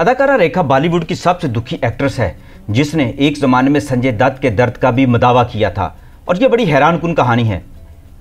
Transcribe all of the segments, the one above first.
अदाकारा रेखा बॉलीवुड की सबसे दुखी एक्ट्रेस है जिसने एक ज़माने में संजय दत्त के दर्द का भी मदावा किया था और यह बड़ी हैरान कहानी है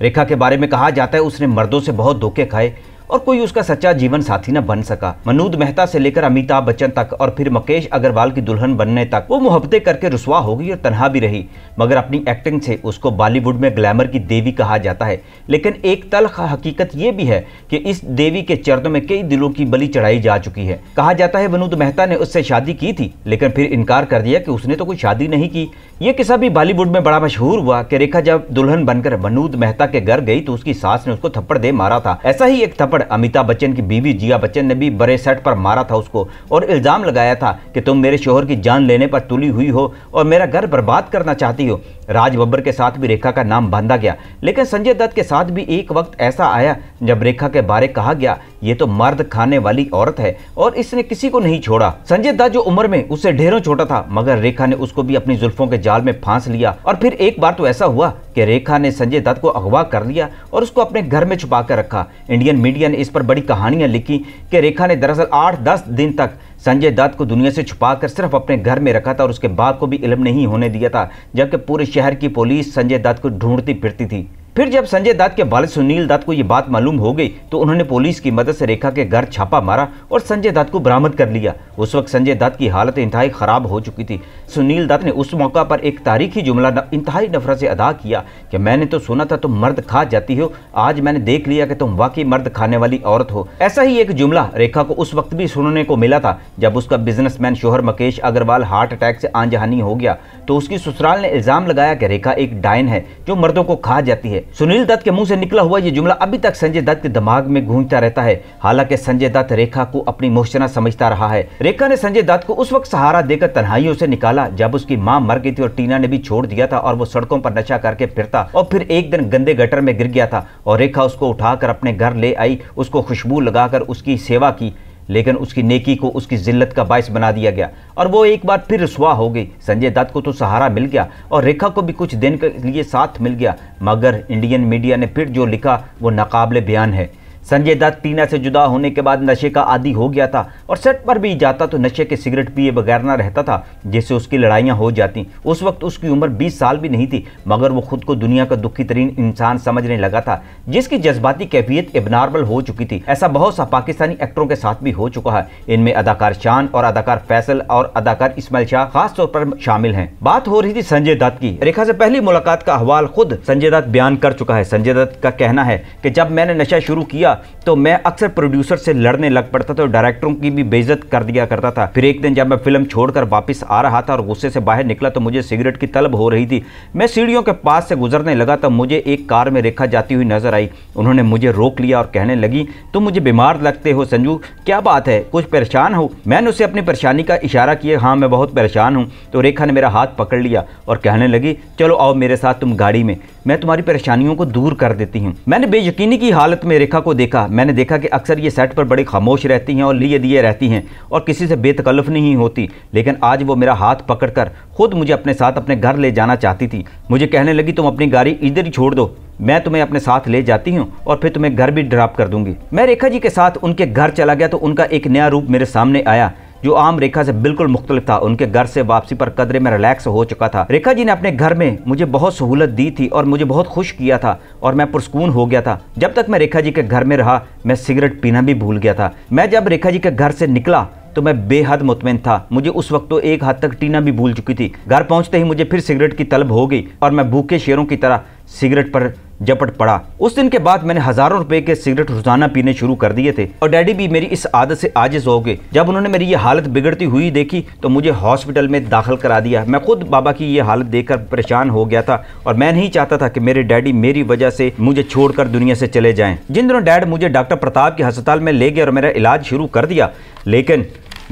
रेखा के बारे में कहा जाता है उसने मर्दों से बहुत धोखे खाए और कोई उसका सच्चा जीवन साथी न बन सका मनोद मेहता से लेकर अमिताभ बच्चन तक और फिर मुकेश अग्रवाल की दुल्हन बनने तक वो मुहब्ते करके रुसवा हो गई और तनहा भी रही मगर अपनी एक्टिंग से उसको बॉलीवुड में ग्लैमर की देवी कहा जाता है लेकिन एक तलख हकीकत ये भी है कि इस देवी के चरणों में कई दिलों की बलि चढ़ाई जा चुकी है कहा जाता है मनूद मेहता ने उससे शादी की थी लेकिन फिर इनकार कर दिया कि उसने तो कोई शादी नहीं की ये किस्सा भी बॉलीवुड में बड़ा मशहूर हुआ कि रेखा जब दुल्हन बनकर मनूद मेहता के घर गई तो उसकी सास ने उसको थप्पड़ दे मारा था ऐसा ही एक थप्पड़ पर अमिताभ बच्चन की बीवी जिया बच्चन ने भी बड़े सेट पर मारा था उसको और इल्ज़ाम लगाया था कि तुम मेरे शोहर की जान लेने पर तुली हुई हो और मेरा घर बर्बाद करना चाहती हो राज बब्बर के साथ भी रेखा का नाम बांधा गया लेकिन संजय दत्त के साथ भी एक वक्त ऐसा आया जब रेखा के बारे कहा गया ये तो मर्द खाने वाली औरत है और इसने किसी को नहीं छोड़ा संजय दत्त जो उम्र में उससे ढेरों छोटा था मगर रेखा ने उसको भी अपनी जुल्फों के जाल में फांस लिया और फिर एक बार तो ऐसा हुआ कि रेखा ने संजय दत्त को अगवा कर लिया और उसको अपने घर में छुपा कर रखा इंडियन मीडिया ने इस पर बड़ी कहानियां लिखी कि रेखा ने दरअसल आठ दस दिन तक संजय दत्त को दुनिया से छुपा कर सिर्फ अपने घर में रखा था और उसके बाप को भी इलम नहीं होने दिया था जबकि पूरे शहर की पुलिस संजय दत्त को ढूंढती फिरती थी फिर जब संजय दत्त के बाल सुनील दत्त को ये बात मालूम हो गई तो उन्होंने पुलिस की मदद से रेखा के घर छापा मारा और संजय दत्त को बरामद कर लिया उस वक्त संजय दत्त की हालत इंतहाई ख़राब हो चुकी थी सुनील दत्त ने उस मौका पर एक तारीखी जुमला इंतहाई नफरत से अदा किया कि मैंने तो सुना था तुम मर्द खा जाती हो आज मैंने देख लिया कि तुम वाकई मर्द खाने वाली औरत हो ऐसा ही एक जुमला रेखा को उस वक्त भी सुनने को मिला था जब उसका बिजनेसमैन शोहर मुकेश अग्रवाल हार्ट अटैक से आंजहानी हो गया तो उसकी ससुराल ने इल्जाम लगाया कि रेखा एक डायन है जो मर्दों को खा जाती है सुनील दत्त के मुंह से निकला हुआ यह जुमला अभी तक संजय दत्त के दिमाग में गूंजता रहता है हालांकि संजय दत्त रेखा को अपनी मोहसना समझता रहा है रेखा ने संजय दत्त को उस वक्त सहारा देकर तनाइयों से निकाला डाला जब उसकी माँ मर गई थी और टीना ने भी छोड़ दिया था और वो सड़कों पर नशा करके फिरता और फिर एक दिन गंदे गटर में गिर गया था और रेखा उसको उठाकर अपने घर ले आई उसको खुशबू लगाकर उसकी सेवा की लेकिन उसकी नेकी को उसकी जिल्लत का बायस बना दिया गया और वो एक बार फिर रसुआ हो गई संजय दत्त को तो सहारा मिल गया और रेखा को भी कुछ दिन के लिए साथ मिल गया मगर इंडियन मीडिया ने फिर जो लिखा वो नाकबले बयान है संजय दत्त टीना से जुदा होने के बाद नशे का आदि हो गया था और सेट पर भी जाता तो नशे के सिगरेट पिए बगैर ना रहता था जिससे उसकी लड़ाइयाँ हो जाती उस वक्त उसकी उम्र 20 साल भी नहीं थी मगर वो खुद को दुनिया का दुखी तरीन इंसान समझने लगा था जिसकी जज्बाती कैफियत एबनॉर्मल हो चुकी थी ऐसा बहुत सा पाकिस्तानी एक्टरों के साथ भी हो चुका है इनमें अदाकार शान और अदाकार फैसल और अदाकार इस्माइल शाह खास तौर पर शामिल है बात हो रही थी संजय दत्त की रेखा से पहली मुलाकात का अहवाल खुद संजय दत्त बयान कर चुका है संजय दत्त का कहना है की जब मैंने नशा शुरू किया तो मैं अक्सर प्रोड्यूसर से लड़ने लग पड़ता था और तो डायरेक्टरों की भी बेइज्जत कर दिया करता था फिर एक दिन जब मैं फिल्म छोड़कर वापस आ रहा था और गुस्से से बाहर निकला तो मुझे सिगरेट की तलब हो रही थी मैं सीढ़ियों के पास से गुजरने लगा तब तो मुझे एक कार में रेखा जाती हुई नजर आई उन्होंने मुझे रोक लिया और कहने लगी तुम मुझे बीमार लगते हो संजू क्या बात है कुछ परेशान हो मैंने उसे अपनी परेशानी का इशारा किया हाँ मैं बहुत परेशान हूँ तो रेखा ने मेरा हाथ पकड़ लिया और कहने लगी चलो आओ मेरे साथ तुम गाड़ी में मैं तुम्हारी परेशानियों को दूर कर देती हूँ मैंने बेयकीनी की हालत में रेखा को देखा देखा मैंने देखा कि अक्सर ये सेट पर बड़े खामोश रहती हैं और लिए दिए रहती हैं और किसी से बेतकल्फ नहीं होती लेकिन आज वो मेरा हाथ पकड़कर खुद मुझे अपने साथ अपने घर ले जाना चाहती थी मुझे कहने लगी तुम अपनी गाड़ी इधर ही छोड़ दो मैं तुम्हें अपने साथ ले जाती हूँ और फिर तुम्हें घर भी ड्रॉप कर दूंगी मैं रेखा जी के साथ उनके घर चला गया तो उनका एक नया रूप मेरे सामने आया जो आम रेखा से बिल्कुल मुख्तलिफ था उनके घर से वापसी पर कदरे में रिलैक्स हो चुका था रेखा जी ने अपने घर में मुझे बहुत सहूलत दी थी और मुझे बहुत खुश किया था और मैं पुरस्कून हो गया था जब तक मैं रेखा जी के घर में रहा मैं सिगरेट पीना भी भूल गया था मैं जब रेखा जी के घर से निकला तो मैं बेहद मुतमिन था मुझे उस वक्त तो एक हद तक टीना भी भूल चुकी थी घर पहुंचते ही मुझे फिर सिगरेट की तलब हो गई और मैं भूखे शेरों की तरह सिगरेट पर जपट पड़ा उस दिन के बाद मैंने हज़ारों रुपए के सिगरेट रोजाना पीने शुरू कर दिए थे और डैडी भी मेरी इस आदत से आजिज हो गए जब उन्होंने मेरी ये हालत बिगड़ती हुई देखी तो मुझे हॉस्पिटल में दाखिल करा दिया मैं खुद बाबा की ये हालत देखकर परेशान हो गया था और मैं नहीं चाहता था कि मेरे डैडी मेरी वजह से मुझे छोड़कर दुनिया से चले जाए जिन दिनों डैड मुझे डॉक्टर प्रताप के अस्पताल में ले गए और मेरा इलाज शुरू कर दिया लेकिन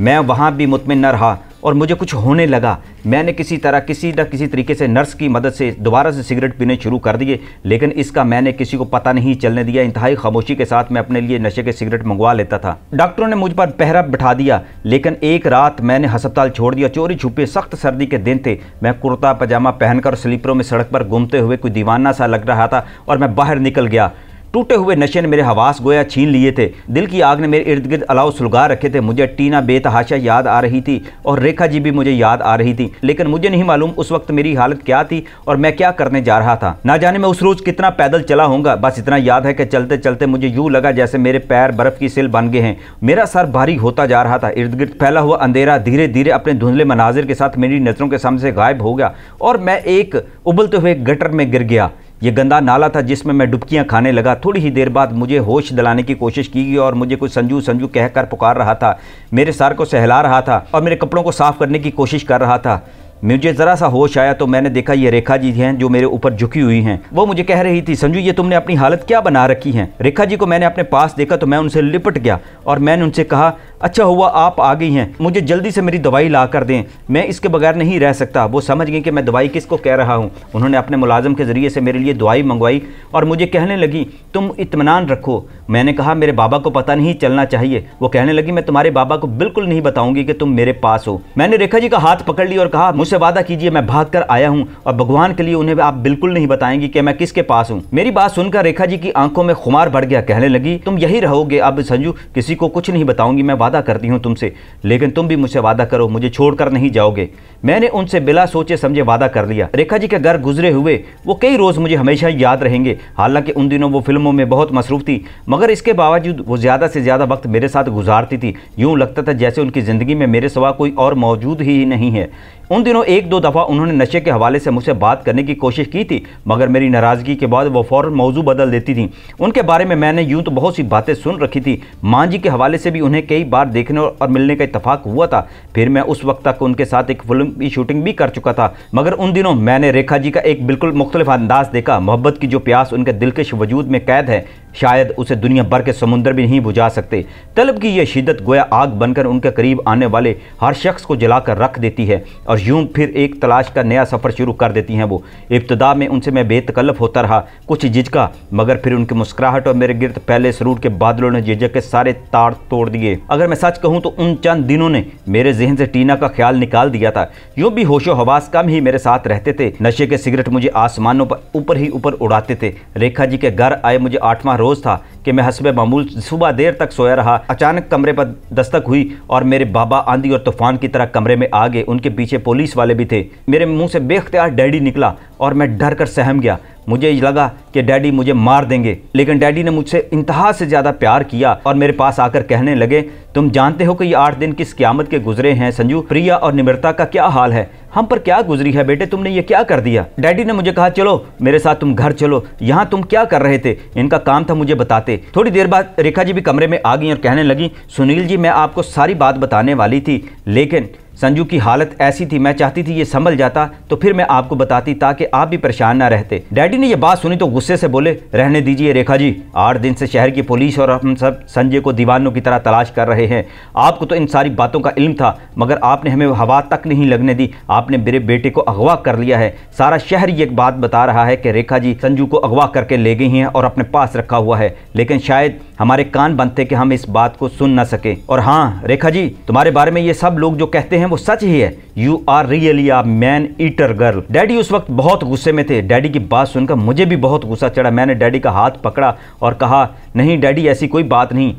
मैं वहाँ भी मुतमिन न रहा और मुझे कुछ होने लगा मैंने किसी तरह किसी न किसी तरीके से नर्स की मदद से दोबारा से सिगरेट पीने शुरू कर दिए लेकिन इसका मैंने किसी को पता नहीं चलने दिया इंतहाई खामोशी के साथ मैं अपने लिए नशे के सिगरेट मंगवा लेता था डॉक्टरों ने मुझ पर पहरा बिठा दिया लेकिन एक रात मैंने हस्पताल छोड़ दिया चोरी छुपे सख्त सर्दी के दिन थे मैं कुर्ता पजामा पहनकर स्लीपरों में सड़क पर घूमते हुए कोई दीवाना सा लग रहा था और मैं बाहर निकल गया टूटे हुए नशे ने मेरे हवास गोया छीन लिए थे दिल की आग ने मेरे इर्द गिर्द अलाव सुलगा रखे थे मुझे टीना बेतहाशा याद आ रही थी और रेखा जी भी मुझे याद आ रही थी लेकिन मुझे नहीं मालूम उस वक्त मेरी हालत क्या थी और मैं क्या करने जा रहा था ना जाने मैं उस रोज कितना पैदल चला होगा बस इतना याद है कि चलते चलते मुझे यूँ लगा जैसे मेरे पैर बर्फ की सिल बन गए हैं मेरा सर भारी होता जा रहा था इर्द गिर्द फैला हुआ अंधेरा धीरे धीरे अपने धुंधले मनाजिर के साथ मेरी नज़रों के सामने से गायब हो गया और मैं एक उबलते हुए गटर में गिर गया ये गंदा नाला था जिसमें मैं डुबकियां खाने लगा थोड़ी ही देर बाद मुझे होश दिलाने की कोशिश की गई और मुझे कुछ संजू संजू कहकर पुकार रहा था मेरे सार को सहला रहा था और मेरे कपड़ों को साफ करने की कोशिश कर रहा था मुझे ज़रा सा होश आया तो मैंने देखा ये रेखा जी हैं जो मेरे ऊपर झुकी हुई हैं वो मुझे कह रही थी संजू ये तुमने अपनी हालत क्या बना रखी है रेखा जी को मैंने अपने पास देखा तो मैं उनसे लिपट गया और मैंने उनसे कहा अच्छा हुआ आप आ गई हैं मुझे जल्दी से मेरी दवाई ला कर दें मैं इसके बगैर नहीं रह सकता वो समझ गई कि मैं दवाई किसको कह रहा हूँ उन्होंने अपने मुलाजम के ज़रिए से मेरे लिए दवाई मंगवाई और मुझे कहने लगी तुम इतमान रखो मैंने कहा मेरे बाबा को पता नहीं चलना चाहिए वो कहने लगी मैं तुम्हारे बाबा को बिल्कुल नहीं बताऊंगी कि तुम मेरे पास हो मैंने रेखा जी का हाथ पकड़ लिया और कहा मुझसे वादा कीजिए मैं भाग कर आया हूँ और भगवान के लिए उन्हें आप बिल्कुल नहीं बताएंगी कि मैं किसके पास हूँ मेरी बात सुनकर रेखा जी की आंखों में खुमार बढ़ गया कहने लगी तुम यही रहोगे अब संजू किसी को कुछ नहीं बताऊंगी मैं वादा करती हूँ तुमसे लेकिन तुम भी मुझसे वादा करो मुझे छोड़कर नहीं जाओगे मैंने उनसे बिला सोचे समझे वादा कर लिया रेखा जी के घर गुजरे हुए वो कई रोज़ मुझे हमेशा याद रहेंगे हालांकि उन दिनों वो फिल्मों में बहुत मसरूफ़ थी मगर इसके बावजूद वो ज़्यादा से ज़्यादा वक्त मेरे साथ गुजारती थी यूँ लगता था जैसे उनकी ज़िंदगी में मेरे सवा कोई और मौजूद ही नहीं है उन दिनों एक दो दफ़ा उन्होंने नशे के हवाले से मुझसे बात करने की कोशिश की थी मगर मेरी नाराज़गी के बाद वो फ़ौर मौजू बदल देती थी उनके बारे में मैंने यूँ तो बहुत सी बातें सुन रखी थी माँ जी के हवाले से भी उन्हें कई बार देखने और मिलने का इतफाक़ हुआ था फिर मैं उस वक्त तक उनके साथ एक फिल्म की शूटिंग भी कर चुका था मगर उन दिनों मैंने रेखा जी का एक बिल्कुल मुख्तलिफ अंदाज़ देखा मोहब्बत की जो प्यास उनके दिल के वजूद में कैद है शायद उसे दुनिया भर के समुंदर भी नहीं बुझा सकते तलब की यह शिदत गोया आग बनकर उनके करीब आने वाले हर शख्स को जलाकर रख देती है और यूं फिर एक तलाश का नया सफ़र शुरू कर देती हैं वो इब्तदा में उनसे मैं बेतकल्फ होता रहा कुछ झिझका मगर फिर उनकी मुस्कुराहट और मेरे गिरद पहले सरूर के बादलों ने झिझक के सारे तार तोड़ दिए अगर मैं सच कहूँ तो उन चंद दिनों ने मेरे जहन से टीना का ख्याल निकाल दिया था यूँ भी होशो हवास कम ही मेरे साथ रहते थे नशे के सिगरेट मुझे आसमानों पर ऊपर ही ऊपर उड़ाते थे रेखा जी के घर आए मुझे आठवां रोज़ था कि मैं हसब मामूल सुबह देर तक सोया रहा अचानक कमरे पर दस्तक हुई और मेरे बाबा आंधी और तूफान की तरह कमरे में आ गए उनके पीछे पुलिस वाले भी थे मेरे मुंह से बेख्तियार डैडी निकला और मैं डर कर सहम गया मुझे लगा कि डैडी मुझे मार देंगे लेकिन डैडी ने मुझसे इंतहा से ज़्यादा प्यार किया और मेरे पास आकर कहने लगे तुम जानते हो कि ये आठ दिन किस क्यामत के गुजरे हैं संजू प्रिया और निम्रता का क्या हाल है हम पर क्या गुजरी है बेटे तुमने ये क्या कर दिया डैडी ने मुझे कहा चलो मेरे साथ तुम घर चलो यहाँ तुम क्या कर रहे थे इनका काम था मुझे बताते थोड़ी देर बाद रेखा जी भी कमरे में आ गई और कहने लगी सुनील जी मैं आपको सारी बात बताने वाली थी लेकिन संजू की हालत ऐसी थी मैं चाहती थी ये संभल जाता तो फिर मैं आपको बताती ताकि आप भी परेशान ना रहते डैडी ने यह बात सुनी तो गुस्से से बोले रहने दीजिए रेखा जी आठ दिन से शहर की पुलिस और हम सब संजय को दीवानों की तरह तलाश कर रहे हैं आपको तो इन सारी बातों का इल्म था मगर आपने हमें हवा तक नहीं लगने दी आपने मेरे बेटे को अगवा कर लिया है सारा शहर ये बात बता रहा है कि रेखा जी संजू को अगवा करके ले गई हैं और अपने पास रखा हुआ है लेकिन शायद हमारे कान बनते कि हम इस बात को सुन ना सके और हाँ रेखा जी तुम्हारे बारे में ये सब लोग जो कहते हैं वो सच ही है you are really a man eater girl daddy उस वक्त बहुत गुस्से में थे डैडी की बात सुनकर मुझे भी बहुत गुस्सा चढ़ा मैंने डैडी का हाथ पकड़ा और कहा नहीं डैडी ऐसी कोई बात नहीं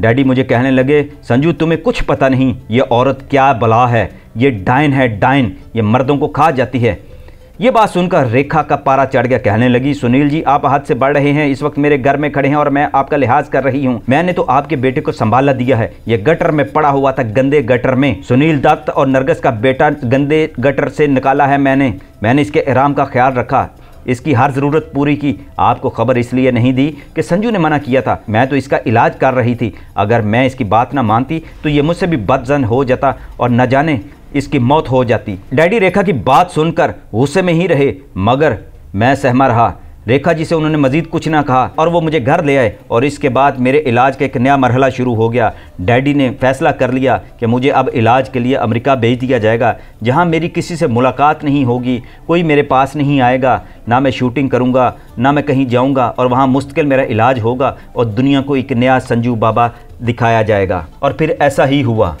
डैडी मुझे कहने लगे संजू तुम्हें कुछ पता नहीं ये औरत क्या बला है ये डाइन है डाइन ये मर्दों को खा जाती है ये बात सुनकर रेखा का पारा चढ़ गया कहने लगी सुनील जी आप हाथ से बढ़ रहे हैं इस वक्त मेरे घर में खड़े हैं और मैं आपका लिहाज कर रही हूँ मैंने तो आपके बेटे को संभाला दिया है ये गटर में पड़ा हुआ था गंदे गटर में सुनील दत्त और नरगस का बेटा गंदे गटर से निकाला है मैंने मैंने इसके आराम का ख्याल रखा इसकी हर ज़रूरत पूरी की आपको खबर इसलिए नहीं दी कि संजू ने मना किया था मैं तो इसका इलाज कर रही थी अगर मैं इसकी बात ना मानती तो ये मुझसे भी बदजन हो जाता और न जाने इसकी मौत हो जाती डैडी रेखा की बात सुनकर गुस्से में ही रहे मगर मैं सहमा रहा रेखा जी से उन्होंने मज़ीद कुछ ना कहा और वो मुझे घर ले आए और इसके बाद मेरे इलाज का एक नया मरहला शुरू हो गया डैडी ने फैसला कर लिया कि मुझे अब इलाज के लिए अमेरिका भेज दिया जाएगा जहाँ मेरी किसी से मुलाकात नहीं होगी कोई मेरे पास नहीं आएगा ना मैं शूटिंग करूँगा ना मैं कहीं जाऊँगा और वहाँ मुस्तकिल मेरा इलाज होगा और दुनिया को एक नया संजू बाबा दिखाया जाएगा और फिर ऐसा ही हुआ